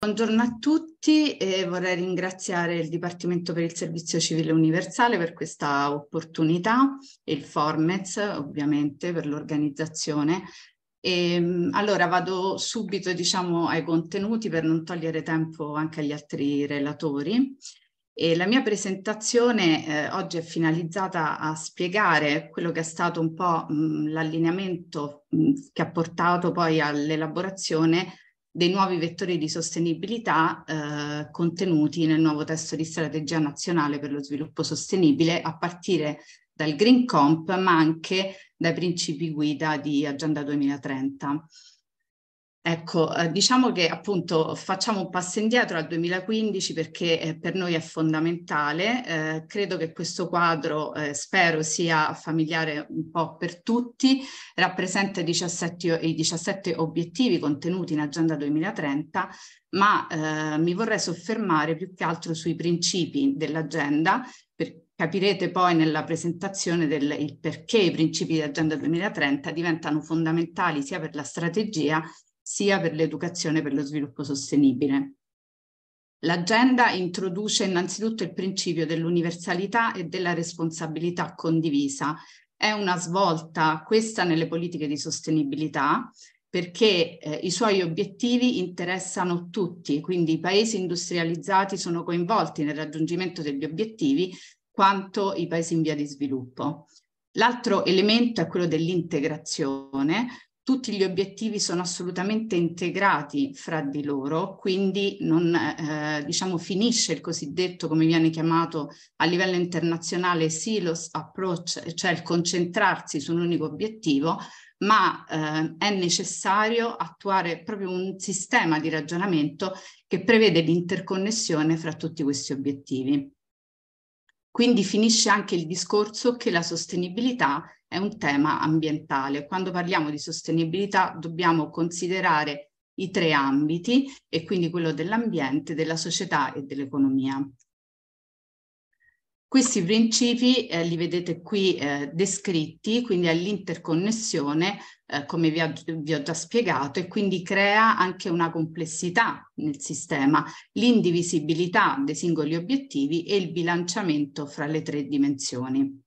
Buongiorno a tutti e vorrei ringraziare il Dipartimento per il Servizio Civile Universale per questa opportunità e il Formez ovviamente per l'organizzazione. Ehm, allora vado subito diciamo, ai contenuti per non togliere tempo anche agli altri relatori. E la mia presentazione eh, oggi è finalizzata a spiegare quello che è stato un po' l'allineamento che ha portato poi all'elaborazione dei nuovi vettori di sostenibilità eh, contenuti nel nuovo testo di strategia nazionale per lo sviluppo sostenibile a partire dal Green Comp ma anche dai principi guida di Agenda 2030. Ecco, eh, diciamo che appunto facciamo un passo indietro al 2015 perché eh, per noi è fondamentale. Eh, credo che questo quadro, eh, spero sia familiare un po' per tutti, rappresenta 17, i 17 obiettivi contenuti in Agenda 2030, ma mi vorrei soffermare più che altro sui principi dell'agenda Per, Capirete poi nella presentazione del perché i principi di Agenda 2030 diventano fondamentali sia per la strategia sia per l'educazione e per lo sviluppo sostenibile. L'agenda introduce innanzitutto il principio dell'universalità e della responsabilità condivisa. È una svolta questa nelle politiche di sostenibilità perché eh, i suoi obiettivi interessano tutti, quindi i paesi industrializzati sono coinvolti nel raggiungimento degli obiettivi quanto i paesi in via di sviluppo. L'altro elemento è quello dell'integrazione, tutti gli obiettivi sono assolutamente integrati fra di loro, quindi non eh, diciamo, finisce il cosiddetto, come viene chiamato a livello internazionale, silos approach, cioè il concentrarsi su un unico obiettivo, ma eh, è necessario attuare proprio un sistema di ragionamento che prevede l'interconnessione fra tutti questi obiettivi. Quindi finisce anche il discorso che la sostenibilità è un tema ambientale. Quando parliamo di sostenibilità dobbiamo considerare i tre ambiti e quindi quello dell'ambiente, della società e dell'economia. Questi principi eh, li vedete qui eh, descritti, quindi all'interconnessione, eh, come vi, ha, vi, ho già spiegato, e quindi crea anche una complessità nel sistema, l'indivisibilità dei singoli obiettivi e il bilanciamento fra le tre dimensioni.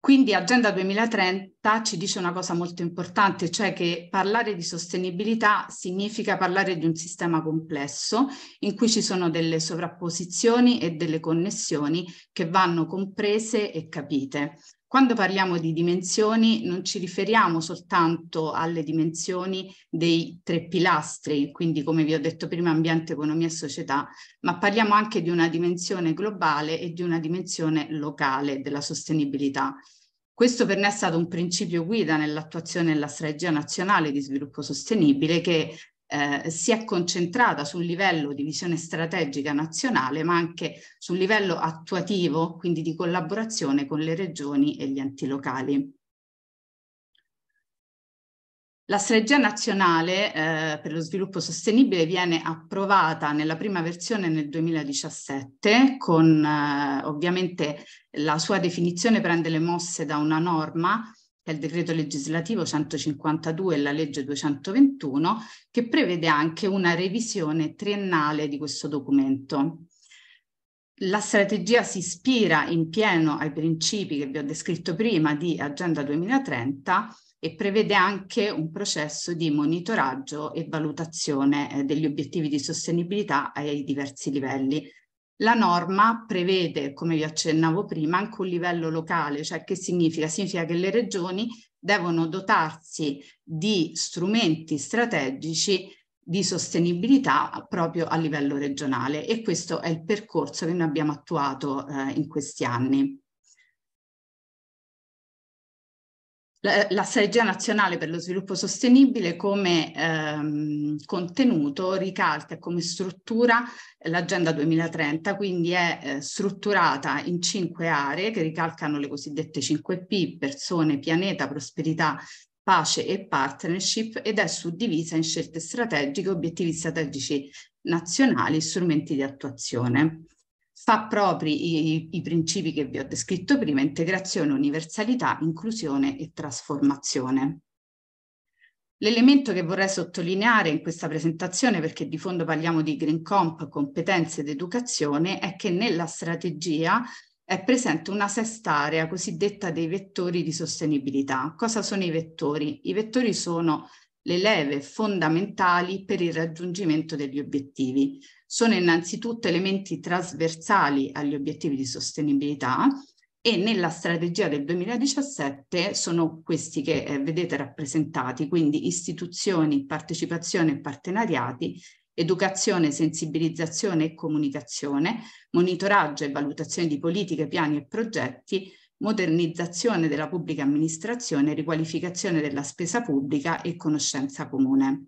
Quindi Agenda 2030 ci dice una cosa molto importante, cioè che parlare di sostenibilità significa parlare di un sistema complesso in cui ci sono delle sovrapposizioni e delle connessioni che vanno comprese e capite. Quando parliamo di dimensioni non ci riferiamo soltanto alle dimensioni dei tre pilastri, quindi come vi ho detto prima ambiente, economia e società, ma parliamo anche di una dimensione globale e di una dimensione locale della sostenibilità. Questo per me è stato un principio guida nell'attuazione della strategia nazionale di sviluppo sostenibile che eh, si è concentrata sul livello di visione strategica nazionale, ma anche sul livello attuativo, quindi di collaborazione con le regioni e gli enti locali. La strategia nazionale eh, per lo sviluppo sostenibile viene approvata nella prima versione nel 2017 con eh, ovviamente la sua definizione prende le mosse da una norma è il decreto legislativo 152 e la legge 221, che prevede anche una revisione triennale di questo documento. La strategia si ispira in pieno ai principi che vi ho descritto prima di Agenda 2030 e prevede anche un processo di monitoraggio e valutazione eh, degli obiettivi di sostenibilità ai diversi livelli, la norma prevede, come vi accennavo prima, anche un livello locale, cioè che significa? Significa che le regioni devono dotarsi di strumenti strategici di sostenibilità proprio a livello regionale e questo è il percorso che noi abbiamo attuato eh, in questi anni. la strategia nazionale per lo sviluppo sostenibile come ehm, contenuto ricalca e come struttura l'agenda 2030, quindi è eh, strutturata in cinque aree che ricalcano le cosiddette 5P, persone, pianeta, prosperità, pace e partnership ed è suddivisa in scelte strategiche, obiettivi strategici nazionali e strumenti di attuazione fa propri i, i principi che vi ho descritto prima, integrazione, universalità, inclusione e trasformazione. L'elemento che vorrei sottolineare in questa presentazione, perché di fondo parliamo di Green Comp, competenze ed educazione, è che nella strategia è presente una sesta area cosiddetta dei vettori di sostenibilità. Cosa sono i vettori? I vettori sono le leve fondamentali per il raggiungimento degli obiettivi. Sono innanzitutto elementi trasversali agli obiettivi di sostenibilità e nella strategia del 2017 sono questi che eh, vedete rappresentati, quindi istituzioni, partecipazione e partenariati, educazione, sensibilizzazione e comunicazione, monitoraggio e valutazione di politiche, piani e progetti, modernizzazione della pubblica amministrazione, riqualificazione della spesa pubblica e conoscenza comune.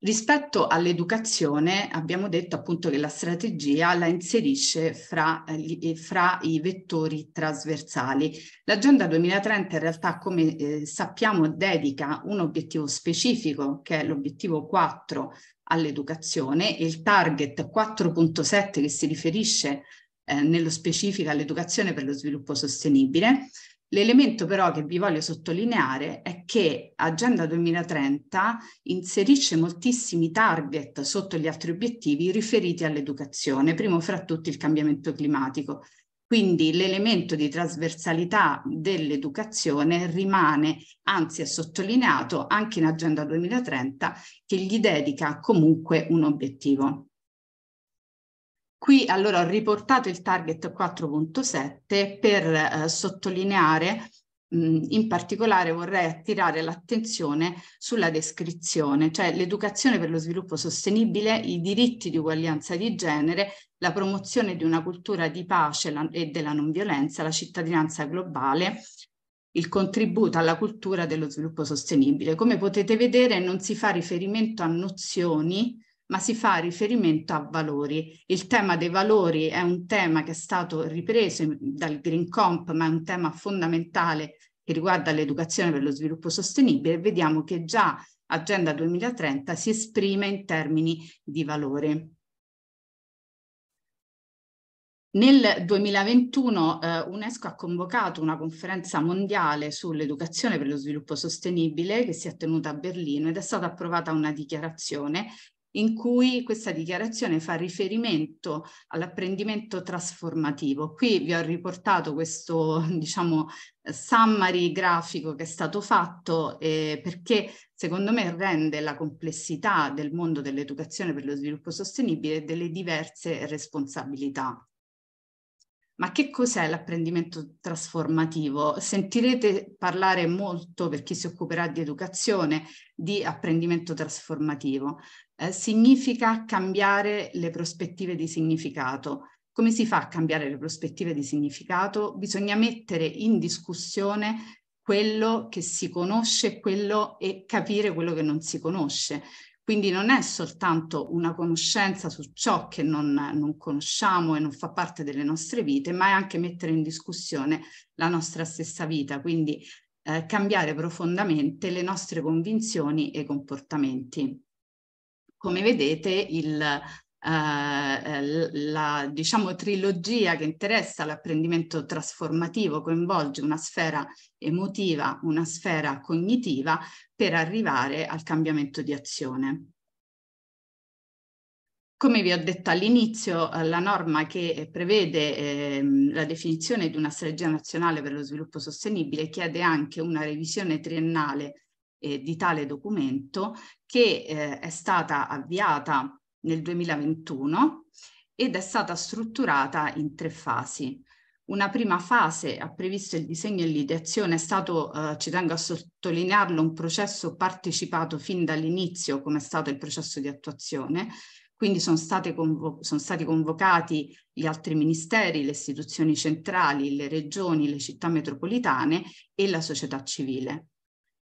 Rispetto all'educazione abbiamo detto appunto che la strategia la inserisce fra, eh, fra i vettori trasversali. L'agenda 2030 in realtà come eh, sappiamo dedica un obiettivo specifico che è l'obiettivo 4 all'educazione e il target 4.7 che si riferisce eh, nello specifico all'educazione per lo sviluppo sostenibile. L'elemento però che vi voglio sottolineare è che Agenda 2030 inserisce moltissimi target sotto gli altri obiettivi riferiti all'educazione, primo fra tutti il cambiamento climatico. Quindi l'elemento di trasversalità dell'educazione rimane, anzi è sottolineato anche in Agenda 2030, che gli dedica comunque un obiettivo. Qui allora ho riportato il target 4.7 per eh, sottolineare mm, in particolare vorrei attirare l'attenzione sulla descrizione, cioè l'educazione per lo sviluppo sostenibile, i diritti di uguaglianza di genere, la promozione di una cultura di pace e della non violenza, la cittadinanza globale, il contributo alla cultura dello sviluppo sostenibile. Come potete vedere non si fa riferimento a nozioni ma si fa riferimento a valori. Il tema dei valori è un tema che è stato ripreso dal Green Comp, ma è un tema fondamentale che riguarda l'educazione per lo sviluppo sostenibile. Vediamo che già Agenda 2030 si esprime in termini di valore. Nel 2021 eh, UNESCO ha convocato una conferenza mondiale sull'educazione per lo sviluppo sostenibile che si è tenuta a Berlino ed è stata approvata una dichiarazione in cui questa dichiarazione fa riferimento all'apprendimento trasformativo. Qui vi ho riportato questo, diciamo, eh, summary grafico che è stato fatto eh, perché secondo me rende la complessità del mondo dell'educazione per lo sviluppo sostenibile e delle diverse responsabilità. Ma che cos'è l'apprendimento trasformativo? Sentirete parlare molto, per chi si occuperà di educazione, di apprendimento trasformativo. Eh, significa cambiare le prospettive di significato. Come si fa a cambiare le prospettive di significato? Bisogna mettere in discussione quello che si conosce quello, e capire quello che non si conosce. Quindi non è soltanto una conoscenza su ciò che non, non, conosciamo e non fa parte delle nostre vite, ma è anche mettere in discussione la nostra stessa vita, quindi eh, cambiare profondamente le nostre convinzioni e comportamenti come vedete il, eh, eh la diciamo, trilogia che interessa l'apprendimento trasformativo coinvolge una sfera emotiva, una sfera cognitiva per arrivare al cambiamento di azione. Come vi ho detto all'inizio, eh, la norma che eh, prevede ehm, la definizione di una strategia nazionale per lo sviluppo sostenibile chiede anche una revisione triennale eh, di tale documento che eh, è stata avviata nel 2021 ed è stata strutturata in tre fasi. Una prima fase ha previsto il disegno e l'ideazione, è stato, eh, ci tengo a sottolinearlo, un processo partecipato fin dall'inizio come è stato il processo di attuazione, quindi sono, convo- sono, stati convocati gli altri ministeri, le istituzioni centrali, le regioni, le città metropolitane e la società civile.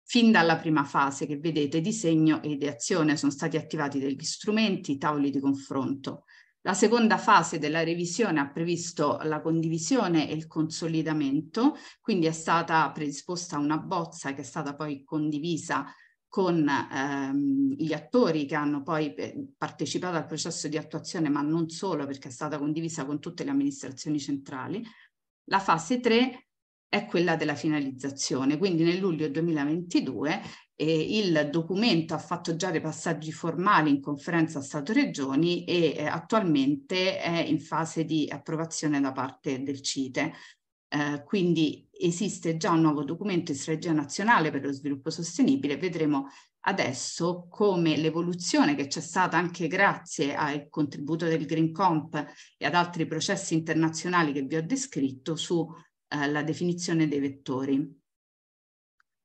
Fin dalla prima fase che vedete disegno e di sono stati attivati degli strumenti, tavoli di confronto. La seconda fase della revisione ha previsto la condivisione e il consolidamento, quindi è stata predisposta una bozza che è stata poi condivisa con ehm, gli attori che hanno poi eh, partecipato al processo di attuazione, ma non solo perché è stata condivisa con tutte le amministrazioni centrali. La fase 3 è quella della finalizzazione. Quindi nel luglio 2022 eh, il documento ha fatto già dei passaggi formali in conferenza Stato-Regioni e eh, attualmente è in fase di approvazione da parte del CITE. Eh, quindi esiste già un nuovo documento di strategia nazionale per lo sviluppo sostenibile. Vedremo adesso come l'evoluzione che c'è stata anche grazie al contributo del Green Comp e ad altri processi internazionali che vi ho descritto su eh, la definizione dei vettori.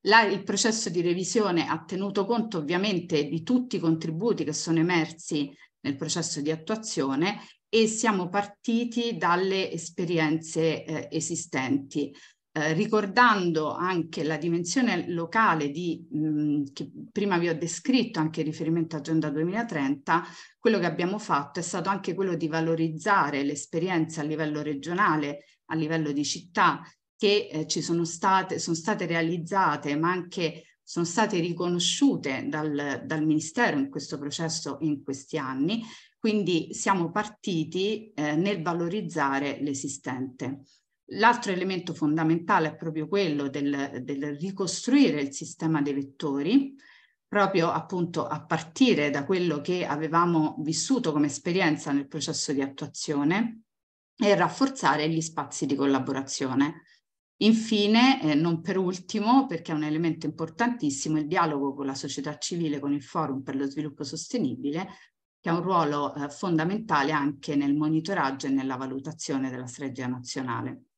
La, il processo di revisione ha tenuto conto ovviamente di tutti i contributi che sono emersi nel processo di attuazione e siamo partiti dalle esperienze eh, esistenti. Eh, ricordando anche la dimensione locale di, mh, che prima vi ho descritto anche in riferimento a Agenda 2030, quello che abbiamo fatto è stato anche quello di valorizzare l'esperienza a livello regionale a livello di città che eh, ci sono state, sono state realizzate ma anche sono state riconosciute dal, dal Ministero in questo processo in questi anni, quindi siamo partiti eh, nel valorizzare l'esistente. L'altro elemento fondamentale è proprio quello del, del ricostruire il sistema dei vettori, proprio appunto a partire da quello che avevamo vissuto come esperienza nel processo di attuazione e rafforzare gli spazi di collaborazione. Infine, eh, non per ultimo, perché è un elemento importantissimo, il dialogo con la società civile, con il Forum per lo sviluppo sostenibile, che ha un ruolo eh, fondamentale anche nel monitoraggio e nella valutazione della strategia nazionale.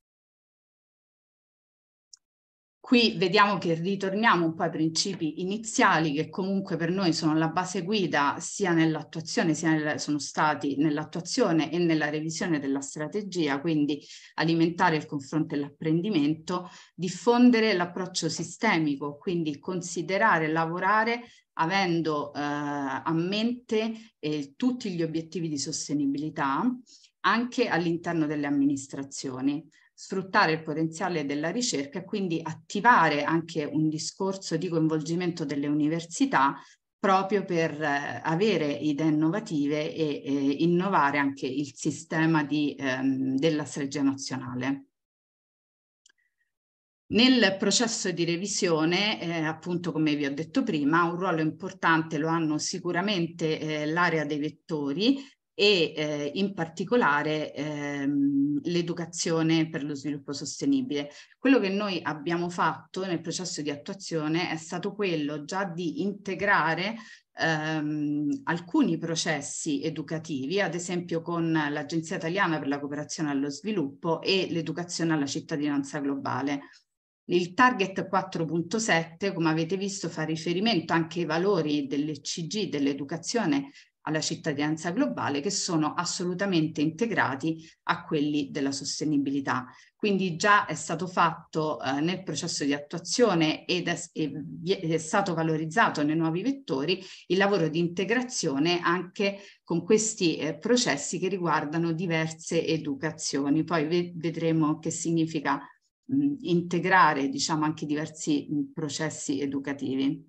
Qui vediamo che ritorniamo un po' ai principi iniziali che comunque per noi sono la base guida sia nell'attuazione, sia nel, sono stati nell'attuazione e nella revisione della strategia, quindi alimentare il confronto e l'apprendimento, diffondere l'approccio sistemico, quindi considerare, lavorare avendo eh, a mente eh, tutti gli obiettivi di sostenibilità anche all'interno delle amministrazioni sfruttare il potenziale della ricerca e quindi attivare anche un discorso di coinvolgimento delle università proprio per eh, avere idee innovative e, e innovare anche il sistema di, ehm, della strategia nazionale. Nel processo di revisione, eh, appunto come vi ho detto prima, un ruolo importante lo hanno sicuramente eh, l'area dei vettori e eh, in particolare ehm, l'educazione per lo sviluppo sostenibile. Quello che noi abbiamo fatto nel processo di attuazione è stato quello già di integrare ehm, alcuni processi educativi, ad esempio con l'Agenzia Italiana per la Cooperazione allo Sviluppo e l'Educazione alla Cittadinanza Globale. Il target 4.7, come avete visto, fa riferimento anche ai valori dell'ECG, dell'educazione alla cittadinanza globale che sono assolutamente integrati a quelli della sostenibilità. Quindi già è stato fatto eh, nel processo di attuazione ed è, è, stato valorizzato nei nuovi vettori il lavoro di integrazione anche con questi eh, processi che riguardano diverse educazioni. Poi ve vedremo che significa mh, integrare diciamo, anche diversi mh, processi educativi.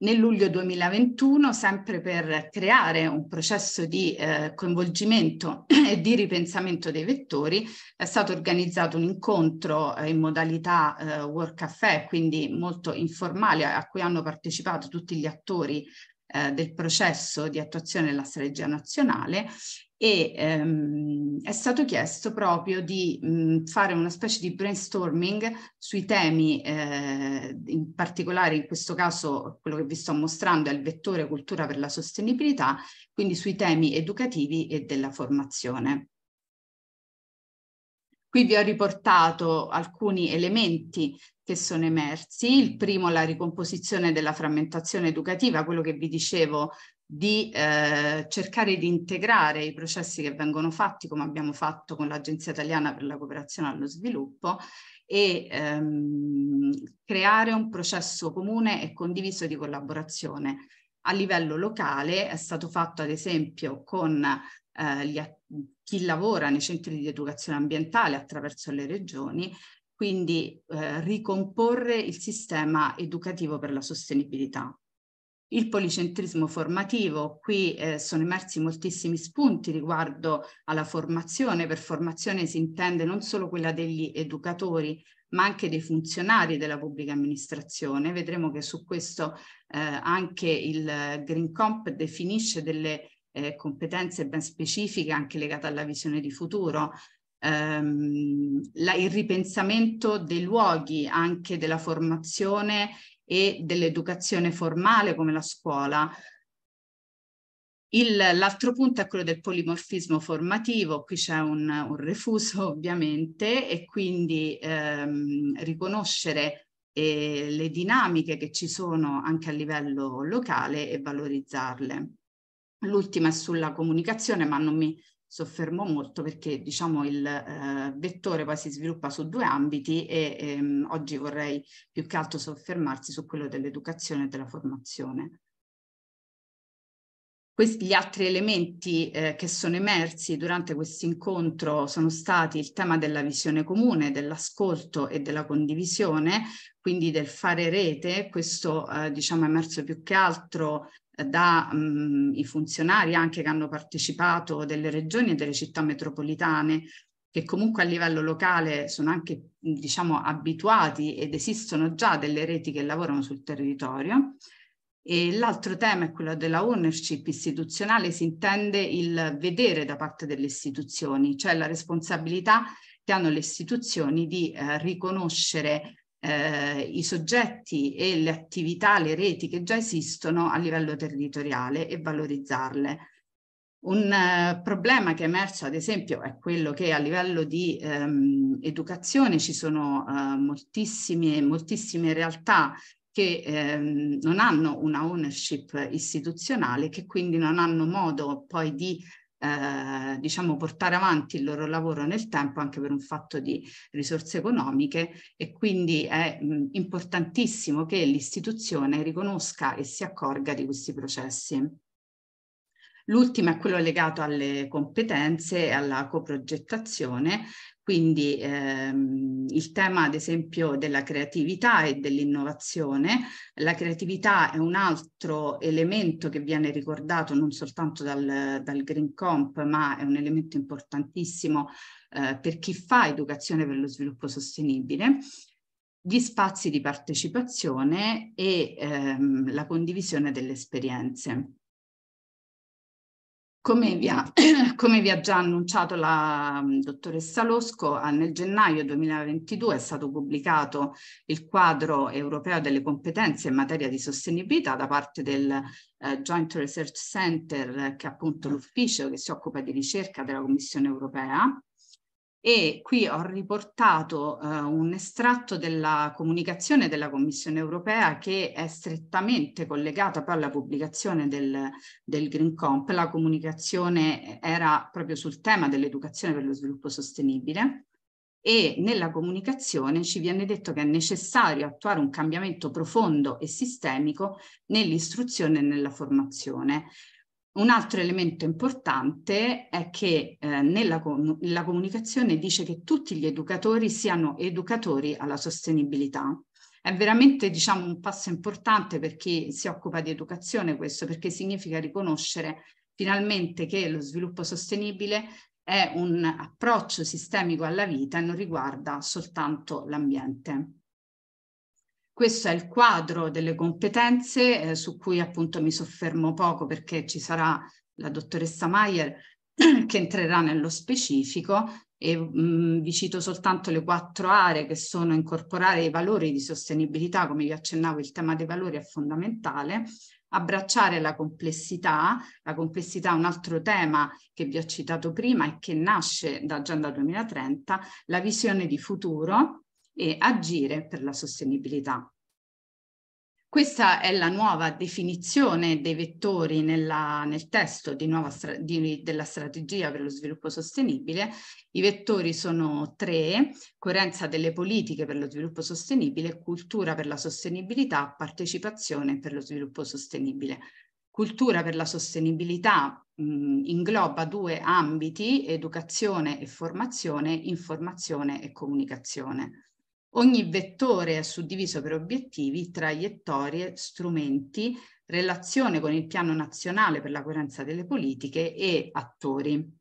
Nel luglio 2021, sempre per creare un processo di eh, coinvolgimento e di ripensamento dei vettori, è stato organizzato un incontro eh, in modalità eh, work café, quindi molto informale, a cui hanno partecipato tutti gli attori eh, del processo di attuazione della strategia nazionale e ehm, è stato chiesto proprio di mh, mhmm, fare una specie di brainstorming sui temi, eh, in particolare in questo caso quello che vi sto mostrando è il vettore cultura per la sostenibilità, quindi sui temi educativi e della formazione. Qui vi ho riportato alcuni elementi che sono emersi. Il primo la ricomposizione della frammentazione educativa, quello che vi dicevo di eh, cercare di integrare i processi che vengono fatti, come abbiamo fatto con l'Agenzia Italiana per la Cooperazione allo Sviluppo, e ehm, creare un processo comune e condiviso di collaborazione. A livello locale è stato fatto ad esempio con eh, gli, chi lavora nei centri di educazione ambientale attraverso le regioni, quindi eh, ricomporre il sistema educativo per la sostenibilità il policentrismo formativo, qui eh, sono emersi moltissimi spunti riguardo alla formazione, per formazione si intende non solo quella degli educatori, ma anche dei funzionari della pubblica amministrazione. Vedremo che su questo eh, anche il Green Comp definisce delle eh, competenze ben specifiche anche legate alla visione di futuro, ehm, la, il ripensamento dei luoghi anche della formazione e dell'educazione formale come la scuola. l'altro punto è quello del polimorfismo formativo, qui c'è un, un, refuso ovviamente e quindi ehm, riconoscere eh, le dinamiche che ci sono anche a livello locale e valorizzarle. L'ultima è sulla comunicazione, ma non mi soffermo molto perché diciamo il eh, vettore poi si sviluppa su due ambiti e ehm, oggi vorrei più che altro soffermarsi su quello dell'educazione e della formazione. Questi, gli altri elementi eh, che sono emersi durante questo incontro sono stati il tema della visione comune, dell'ascolto e della condivisione, quindi del fare rete, questo eh, diciamo è emerso più che altro dai mhmm, funzionari anche che hanno partecipato delle regioni e delle città metropolitane che comunque a livello locale sono anche diciamo abituati ed esistono già delle reti che lavorano sul territorio. E l'altro tema è quello della ownership istituzionale, si intende il vedere da parte delle istituzioni, cioè la responsabilità che hanno le istituzioni di eh, riconoscere eh, i soggetti e le attività, le reti che già esistono a livello territoriale e valorizzarle. Un eh, problema che è emerso, ad esempio, è quello che a livello di ehm, educazione ci sono eh, moltissime, moltissime realtà che ehm, non hanno una ownership istituzionale, che quindi non hanno modo poi di eh, diciamo portare avanti il loro lavoro nel tempo anche per un fatto di risorse economiche e quindi è mh, importantissimo che l'istituzione riconosca e si accorga di questi processi. L'ultimo è quello legato alle competenze e alla coprogettazione, quindi ehm, il tema ad esempio della creatività e dell'innovazione, la creatività è un altro elemento che viene ricordato non soltanto dal, dal Green Comp, ma è un elemento importantissimo eh, per chi fa educazione per lo sviluppo sostenibile gli spazi di partecipazione e ehm, la condivisione delle esperienze. Come vi, ha, come vi ha, già annunciato la mm, dottoressa Losco, nel gennaio 2022 è stato pubblicato il quadro europeo delle competenze in materia di sostenibilità da parte del eh, Joint Research Center, che è appunto mm. l'ufficio che si occupa di ricerca della Commissione europea, e qui ho riportato eh, un estratto della comunicazione della Commissione europea che è strettamente collegata poi alla pubblicazione del, del Green Comp. La comunicazione era proprio sul tema dell'educazione per lo sviluppo sostenibile e nella comunicazione ci viene detto che è necessario attuare un cambiamento profondo e sistemico nell'istruzione e nella formazione. Un altro elemento importante è che eh, nella com- comunicazione dice che tutti gli educatori siano educatori alla sostenibilità. È veramente diciamo, un passo importante per chi si occupa di educazione questo, perché significa riconoscere finalmente che lo sviluppo sostenibile è un approccio sistemico alla vita e non riguarda soltanto l'ambiente. Questo è il quadro delle competenze eh, su cui appunto mi soffermo poco perché ci sarà la dottoressa Maier che entrerà nello specifico e mh, mm, vi cito soltanto le quattro aree che sono incorporare i valori di sostenibilità, come vi accennavo il tema dei valori è fondamentale, abbracciare la complessità, la complessità è un altro tema che vi ho citato prima e che nasce da Agenda 2030, la visione di futuro, e agire per la sostenibilità. Questa è la nuova definizione dei vettori nella, nel testo di nuova di, della strategia per lo sviluppo sostenibile. I vettori sono tre, coerenza delle politiche per lo sviluppo sostenibile, cultura per la sostenibilità, partecipazione per lo sviluppo sostenibile. Cultura per la sostenibilità mh, ingloba due ambiti, educazione e formazione, informazione e comunicazione. Ogni vettore è suddiviso per obiettivi, traiettorie, strumenti, relazione con il piano nazionale per la coerenza delle politiche e attori.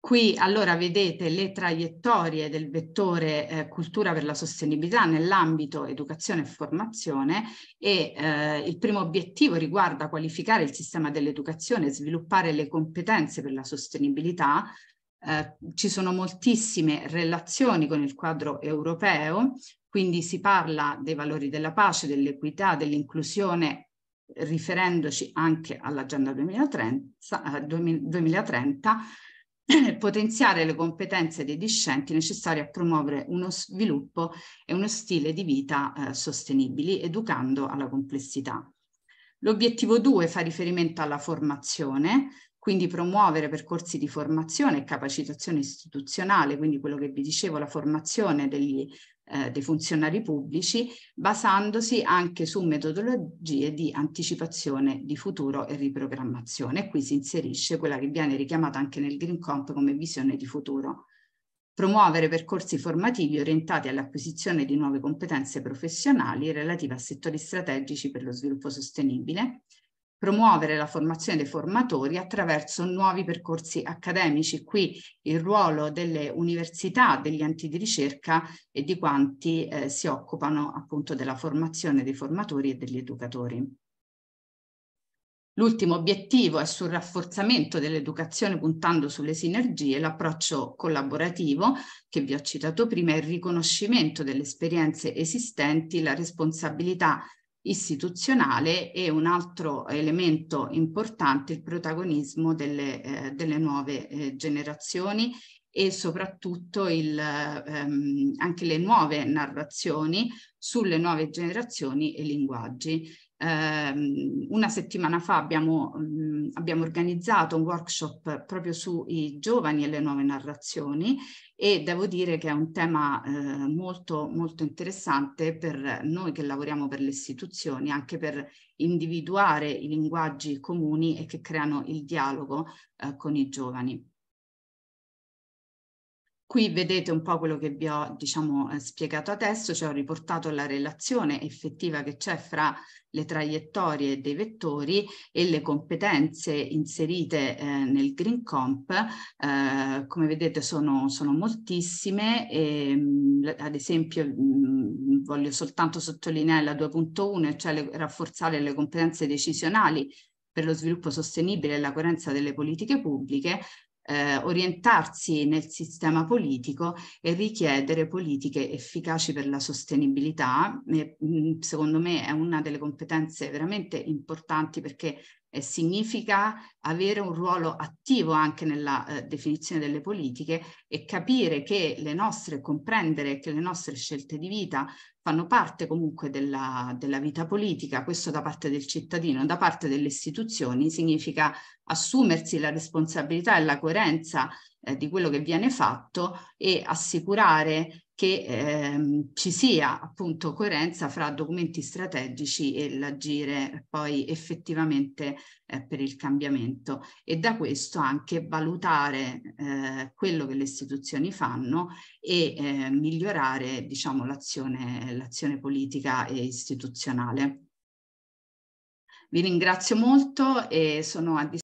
Qui allora vedete le traiettorie del vettore eh, cultura per la sostenibilità nell'ambito educazione e formazione e eh, il primo obiettivo riguarda qualificare il sistema dell'educazione, sviluppare le competenze per la sostenibilità, eh, ci sono moltissime relazioni con il quadro europeo, quindi si parla dei valori della pace, dell'equità, dell'inclusione, riferendoci anche all'agenda 2030, 2030 eh, potenziare le competenze dei discenti necessarie a promuovere uno sviluppo e uno stile di vita eh, sostenibili, educando alla complessità. L'obiettivo 2 fa riferimento alla formazione, quindi promuovere percorsi di formazione e capacitazione istituzionale, quindi quello che vi dicevo, la formazione degli, eh, dei funzionari pubblici, basandosi anche su metodologie di anticipazione di futuro e riprogrammazione. E qui si inserisce quella che viene richiamata anche nel Green Comp come visione di futuro. Promuovere percorsi formativi orientati all'acquisizione di nuove competenze professionali relative a settori strategici per lo sviluppo sostenibile, promuovere la formazione dei formatori attraverso nuovi percorsi accademici. Qui il ruolo delle università, degli enti di ricerca e di quanti eh, si occupano appunto della formazione dei formatori e degli educatori. L'ultimo obiettivo è sul rafforzamento dell'educazione puntando sulle sinergie, l'approccio collaborativo che vi ho citato prima, il riconoscimento delle esperienze esistenti, la responsabilità istituzionale e un altro elemento importante il protagonismo delle, eh, delle nuove eh, generazioni e soprattutto il, ehm, anche le nuove narrazioni sulle nuove generazioni e linguaggi. Eh, una settimana fa abbiamo, mh, mm, abbiamo, organizzato un workshop proprio sui giovani e le nuove narrazioni e devo dire che è un tema eh, molto, molto interessante per noi che lavoriamo per le istituzioni, anche per individuare i linguaggi comuni e che creano il dialogo eh, con i giovani. Qui vedete un po' quello che vi ho diciamo, eh, spiegato adesso, cioè ho riportato la relazione effettiva che c'è fra le traiettorie dei vettori e le competenze inserite eh, nel Green Comp. Eh, come vedete sono, sono moltissime, e, mm, ad esempio mh, mm, voglio soltanto sottolineare la 2.1, cioè le, rafforzare le competenze decisionali per lo sviluppo sostenibile e la coerenza delle politiche pubbliche, eh, orientarsi nel sistema politico e richiedere politiche efficaci per la sostenibilità. E, eh, mm, secondo me è una delle competenze veramente importanti perché eh, significa avere un ruolo attivo anche nella eh, definizione delle politiche e capire che le nostre, comprendere che le nostre scelte di vita fanno parte comunque della, della, vita politica, questo da parte del cittadino, da parte delle istituzioni significa assumersi la responsabilità e la coerenza eh, di quello che viene fatto e assicurare che ehm, ci sia appunto coerenza fra documenti strategici e l'agire poi effettivamente eh, per il cambiamento e da questo anche valutare eh, quello che le istituzioni fanno e eh, migliorare diciamo l'azione, l'azione politica e istituzionale. Vi ringrazio molto e sono a disposizione